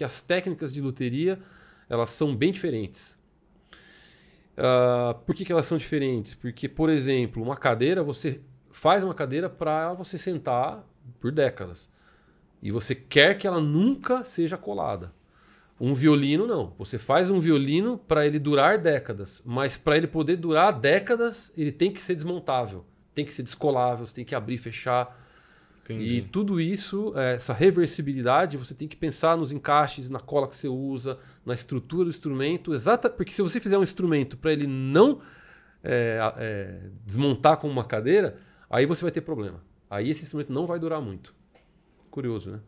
que as técnicas de luteria elas são bem diferentes. Uh, por que, que elas são diferentes? Porque, por exemplo, uma cadeira, você faz uma cadeira para você sentar por décadas. E você quer que ela nunca seja colada. Um violino, não. Você faz um violino para ele durar décadas. Mas para ele poder durar décadas, ele tem que ser desmontável. Tem que ser descolável, você tem que abrir, fechar. Entendi. E tudo isso, é, essa reversibilidade, você tem que pensar nos encaixes, na cola que você usa, na estrutura do instrumento, exata, porque se você fizer um instrumento para ele não é, é, desmontar com uma cadeira, aí você vai ter problema. Aí esse instrumento não vai durar muito. Curioso, né?